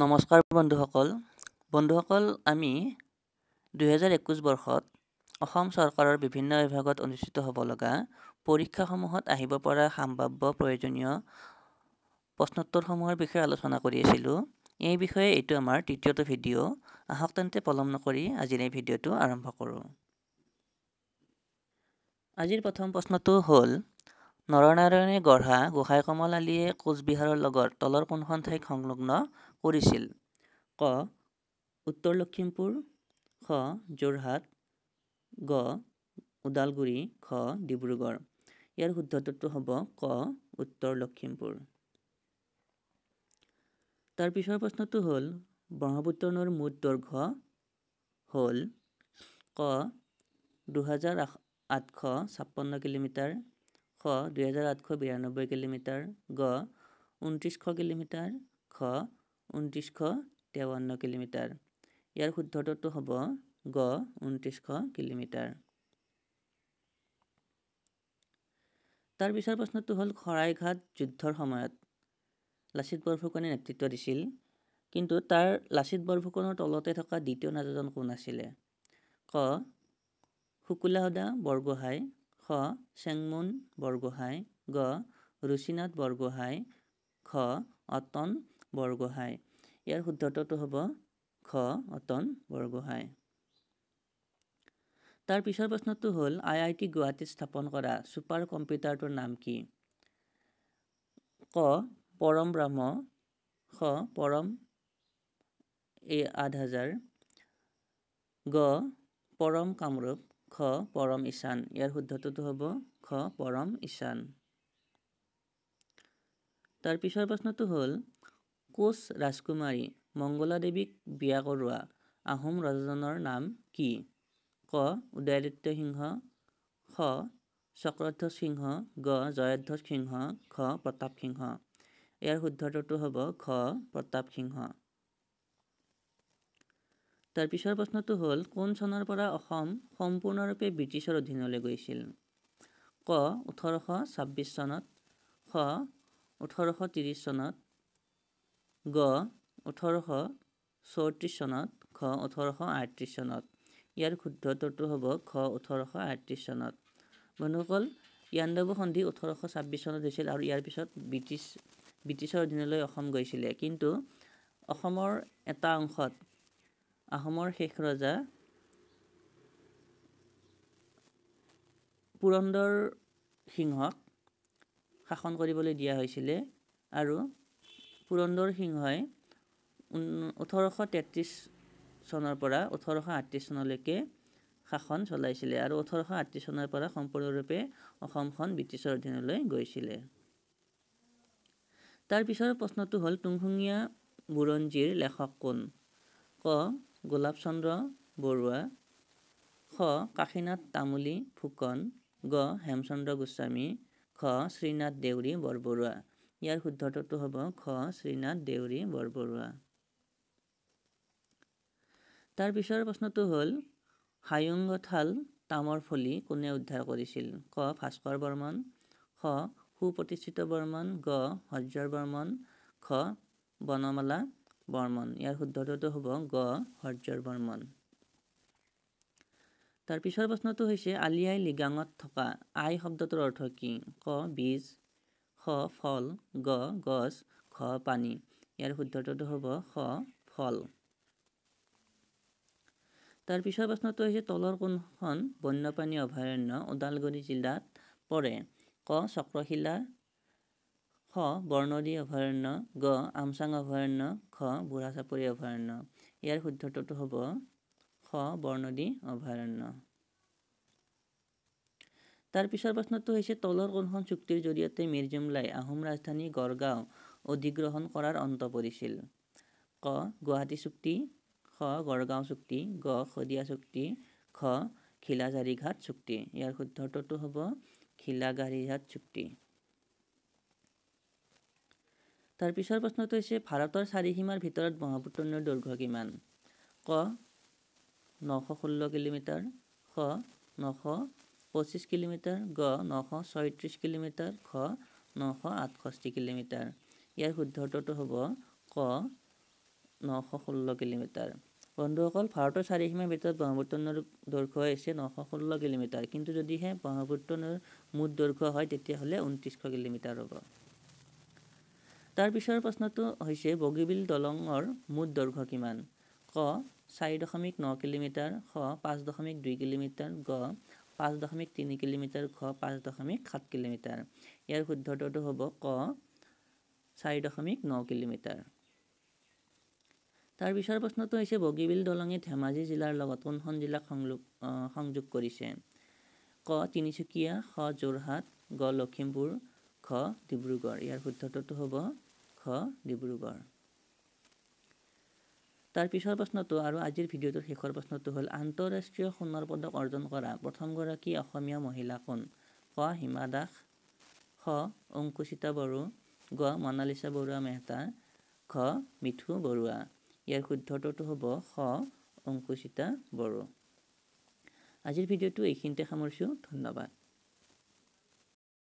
নমস্কাৰ বন্ধুসকল বন্ধুসকল আমি দুহেজাৰ একৈছ বৰ্ষত অসম চৰকাৰৰ বিভিন্ন বিভাগত অনুষ্ঠিত হ'ব লগা পৰীক্ষাসমূহত আহিব পৰা সাম্ভাব্য প্ৰয়োজনীয় প্ৰশ্নোত্তৰসমূহৰ বিষয়ে আলোচনা কৰি আছিলোঁ এই বিষয়ে এইটো আমাৰ তৃতীয়টো ভিডিঅ' আহক তেন্তে পলম নকৰি আজিৰ এই ভিডিঅ'টো আৰম্ভ কৰোঁ আজিৰ প্ৰথম প্ৰশ্নটো হ'ল নৰনাৰায়ণে গঢ়া গোসাঁই কমল আলীয়ে কোচবিহাৰৰ লগত তলৰ কোনখন ঠাইক সংলগ্ন কৰিছিল ক উত্তৰ লখিমপুৰ খ যোৰহাট গ ওদালগুৰি খ ডিব্ৰুগড় ইয়াৰ শুদ্ধটো হ'ব ক উত্তৰ লখিমপুৰ তাৰ পিছৰ প্ৰশ্নটো হ'ল ব্ৰহ্মপুত্ৰ নৈৰ মুঠ দৈৰ্ঘ হ'ল ক দুহেজাৰ আঠশ ছাপন্ন কিলোমিটাৰ খ দুহেজাৰ আঠশ বিৰান্নব্বৈ কিলোমিটাৰ গ ঊনত্ৰিছশ কিলোমিটাৰ খ ঊনত্ৰিছশ তেৱন্ন কিলোমিটাৰ ইয়াৰ শুদ্ধটোতো হ'ব গ ঊনত্ৰিছশ কিলোমিটাৰ তাৰ পিছৰ প্ৰশ্নটো হ'ল শৰাইঘাট যুদ্ধৰ সময়ত লাচিত বৰফুকনে নেতৃত্ব দিছিল কিন্তু তাৰ লাচিত বৰফুকনৰ তলতে থকা দ্বিতীয় নেতাজন কোন আছিলে ক শুকুলাহদা বৰগোহাঁই স চেংমুন বৰগোহাঁই গ ৰুচিনাথ বৰগোহাঁই খ অতন বৰগোহাঁই ইয়াৰ শুদ্ধটো হ'ব খ অতন বৰগোহাঁই তাৰ পিছৰ প্ৰশ্নটো হ'ল আই আই টি গুৱাহাটীত স্থাপন কৰা ছুপাৰ কম্পিউটাৰটোৰ নাম কি ক পৰম ব্ৰহ্ম খ পৰম এ আধ হাজাৰ গ পৰম কামৰূপ খ পৰম ঈশান ইয়াৰ শুদ্ধটোতো হ'ব খ পৰম ঈশান তাৰ পিছৰ প্ৰশ্নটো হ'ল কোচ ৰাজকুমাৰী মংগলাদেৱীক বিয়া কৰোৱা আহোম ৰজাজনৰ নাম কি ক উদয়াদিত্য সিংহ স চক্ৰধ সিংহ গ জয়ধ সিংহ খ প্ৰতাপ সিংহ ইয়াৰ শুদ্ধটো হ'ব খ প্ৰতাপ সিংহ তাৰ পিছৰ প্ৰশ্নটো হ'ল কোন চনৰ পৰা অসম সম্পূৰ্ণৰূপে ব্ৰিটিছৰ অধীনলৈ গৈছিল ক ওঠৰশ ছাব্বিছ চনত খ ওঠৰশ ত্ৰিছ চনত গ ওঠৰশ চৌত্ৰিছ চনত খ ওঠৰশ আঠত্ৰিছ চনত ইয়াৰ শুদ্ধত্বটো হ'ব খ ওঠৰশ আঠত্ৰিছ চনত বন্ধুসকল ইয়াণ্ডৱ সন্ধি ওঠৰশ ছাব্বিছ চনত হৈছিল আৰু ইয়াৰ পিছত ব্ৰিটিছ ব্ৰিটিছৰ অধীনলৈ অসম গৈছিলে কিন্তু অসমৰ এটা অংশত আহোমৰ শেষ ৰজা পুৰন্দৰ সিংহক শাসন কৰিবলৈ দিয়া হৈছিলে আৰু পুৰন্দৰ সিংহই ওঠৰশ তেত্ৰিছ চনৰ পৰা ওঠৰশ আঠত্ৰিছ চনলৈকে শাসন চলাইছিলে আৰু ওঠৰশ আঠত্ৰিছ চনৰ পৰা সম্পূৰ্ণৰূপে অসমখন ব্ৰিটিছৰ অধীনলৈ গৈছিলে তাৰ পিছৰ প্ৰশ্নটো হ'ল টুংখুঙীয়া বুৰঞ্জীৰ লেখক কোন ক গোলাপ চন্দ্ৰ বৰুৱা খ কাশীনাথ তামুলী ফুকন গ হেমচন্দ্ৰ গোস্বামী খ শ্ৰীনাথ দেউৰী বৰবৰুৱা ইয়াৰ শুদ্ধটোটো হ'ব খ শ্ৰীনাথ দেউৰী বৰবৰুৱা তাৰ পিছৰ প্ৰশ্নটো হ'ল হায়ুংগঠাল তামৰ ফলি কোনে উদ্ধাৰ কৰিছিল ক ভাস্কৰ বৰ্মন খ সুপ্ৰতিষ্ঠিত বৰ্মন গ হৰ্যৰ বৰ্মন খ বনমালা বৰ্মন ইয়াৰ শুদ্ধটোটো হ'ব গ হৰ্যৰ বৰ্মন তাৰ পিছৰ প্ৰশ্নটো হৈছে আলি আই লিগাঙত থকা আই শব্দটোৰ অৰ্থ কি ক বীজ স ফল গ গছ খ পানী ইয়াৰ শুদ্ধটো হ'ব স ফল তাৰ পিছৰ প্ৰশ্নটো হৈছে তলৰ কোনখন বন্যপ্ৰাণী অভয়াৰণ্য ওদালগুৰি জিলাত পৰে ক চক্ৰশিলা খ বৰ্ণদী অভয়াৰণ্য গ আমচাং অভয়াৰণ্য খ বুঢ়া চাপৰি অভয়াৰণ্য ইয়াৰ শুদ্ধটো হ'ব খ বৰ্ণদী অভয়াৰণ্য তাৰ পিছৰ প্ৰশ্নটো হৈছে তলৰ কোনখন চুক্তিৰ জৰিয়তে মিৰ্জুমলাই আহোম ৰাজধানী গড়গাঁও অধিগ্ৰহণ কৰাৰ অন্ত পৰিছিল ক গুৱাহাটী চুক্তি খ গড়গাঁও চুক্তি গ শদিয়া চুক্তি খ খিলাজাৰীঘাট চুক্তি ইয়াৰ শুদ্ধ উত্তৰটো হ'ব খিলাগাৰীঘাট চুক্তি তাৰ পিছৰ প্ৰশ্নটো হৈছে ভাৰতৰ চাৰি সীমাৰ ভিতৰত ব্ৰহ্মপুত্ৰ নৈৰ দৈৰ্ঘ্য কিমান ক নশ ষোল্ল কিলোমিটাৰ খ নশ পঁচিছ কিলোমিটাৰ গ নশ ছয়ত্ৰিছ কিলোমিটাৰ খ নশ আঠষষ্ঠি কিলোমিটাৰ ইয়াৰ শুদ্ধ উত্তৰটো হ'ব ক নশ ষোল্ল কিলোমিটাৰ বন্ধুসকল ভাৰতৰ চাৰিসীমাৰ ভিতৰত ব্ৰহ্মপুত্ৰ নৈৰ দৈৰ্ঘ হৈছে নশ ষোল্ল কিলোমিটাৰ কিন্তু যদিহে ব্ৰহ্মপুত্ৰ নৈৰ মুঠ দৈৰ্ঘ হয় তেতিয়াহ'লে ঊনত্ৰিছশ কিলোমিটাৰ হ'ব তাৰ পিছৰ প্ৰশ্নটো হৈছে বগীবিল দলঙৰ মুঠ দৈৰ্ঘ কিমান ক চাৰি দশমিক ন কিলোমিটাৰ খ পাঁচ দশমিক দুই কিলোমিটাৰ গ পাঁচ দশমিক তিনি কিলোমিটাৰ ঘ পাঁচ দশমিক সাত কিলোমিটাৰ ইয়াৰ শুদ্ধটো হ'ব ক চাৰি দশমিক ন কিলোমিটাৰ তাৰপিছৰ প্ৰশ্নটো হৈছে বগীবিল দলঙে ধেমাজি জিলাৰ লগত কোনখন জিলাক সংযোগ সংযোগ কৰিছে ক তিনিচুকীয়া স যোৰহাট গ লখিমপুৰ ঘ ডিব্ৰুগড় ইয়াৰ শুদ্ধটো হ'ব ঘ ডিব্ৰুগড় তাৰ পিছৰ প্ৰশ্নটো আৰু আজিৰ ভিডিঅ'টোৰ শেষৰ প্ৰশ্নটো হ'ল আন্তঃৰাষ্ট্ৰীয় সোণৰ পদক অৰ্জন কৰা প্ৰথমগৰাকী অসমীয়া মহিলা কোন ক হিমা দাস খ অংকুচিতা বড়ো গ মনালিচা বৰুৱা মেহতা ঘ মিথু বৰুৱা ইয়াৰ শুদ্ধটোতো হ'ব স অংকুচিতা বড়ো আজিৰ ভিডিঅ'টো এইখিনিতে সামৰিছোঁ ধন্যবাদ